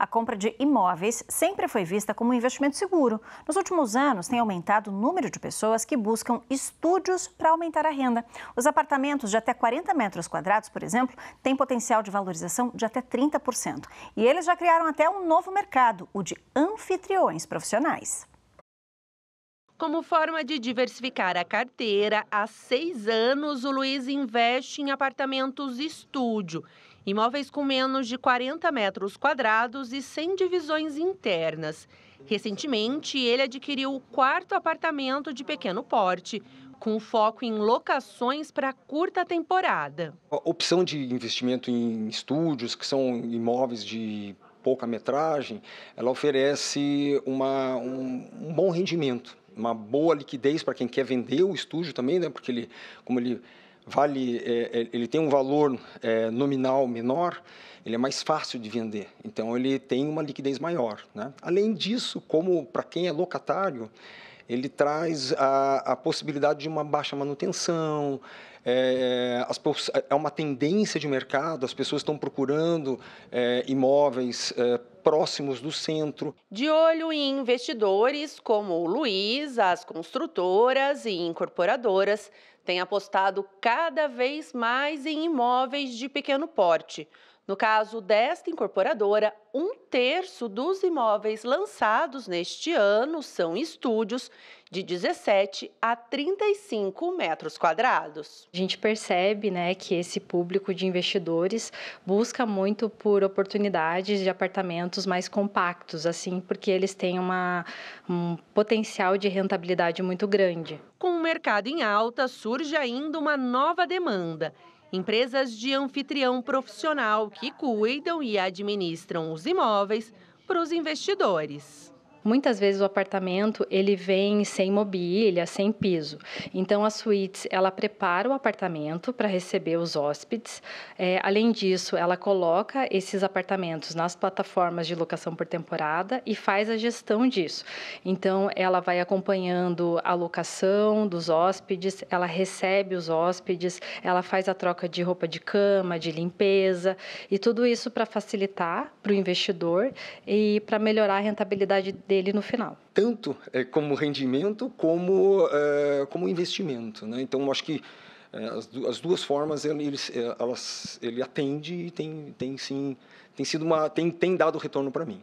a compra de imóveis sempre foi vista como um investimento seguro. Nos últimos anos, tem aumentado o número de pessoas que buscam estúdios para aumentar a renda. Os apartamentos de até 40 metros quadrados, por exemplo, têm potencial de valorização de até 30%. E eles já criaram até um novo mercado, o de anfitriões profissionais. Como forma de diversificar a carteira, há seis anos o Luiz investe em apartamentos estúdio, imóveis com menos de 40 metros quadrados e sem divisões internas. Recentemente, ele adquiriu o quarto apartamento de pequeno porte, com foco em locações para curta temporada. A opção de investimento em estúdios, que são imóveis de pouca metragem, ela oferece uma, um, um bom rendimento uma boa liquidez para quem quer vender o estúdio também, né? Porque ele, como ele vale, é, é, ele tem um valor é, nominal menor, ele é mais fácil de vender. Então ele tem uma liquidez maior, né? Além disso, como para quem é locatário, ele traz a, a possibilidade de uma baixa manutenção, é, as, é, uma tendência de mercado, as pessoas estão procurando é, imóveis é, próximos do centro. De olho em investidores como o Luiz, as construtoras e incorporadoras têm apostado cada vez mais em imóveis de pequeno porte. No caso desta incorporadora, um terço dos imóveis lançados neste ano são estúdios de 17 a 35 metros quadrados. A gente percebe né, que esse público de investidores busca muito por oportunidades de apartamentos mais compactos, assim, porque eles têm uma, um potencial de rentabilidade muito grande. Com o mercado em alta, surge ainda uma nova demanda empresas de anfitrião profissional que cuidam e administram os imóveis para os investidores. Muitas vezes o apartamento ele vem sem mobília, sem piso. Então a suíte ela prepara o apartamento para receber os hóspedes. É, além disso, ela coloca esses apartamentos nas plataformas de locação por temporada e faz a gestão disso. Então ela vai acompanhando a locação dos hóspedes, ela recebe os hóspedes, ela faz a troca de roupa de cama, de limpeza e tudo isso para facilitar para o investidor e para melhorar a rentabilidade dele no final. Tanto é, como rendimento como, é, como investimento. Né? Então, acho que eh, as, duas formas ele, ele, elas, ele atende e tem, tem sim tem sido uma tem, tem dado retorno para mim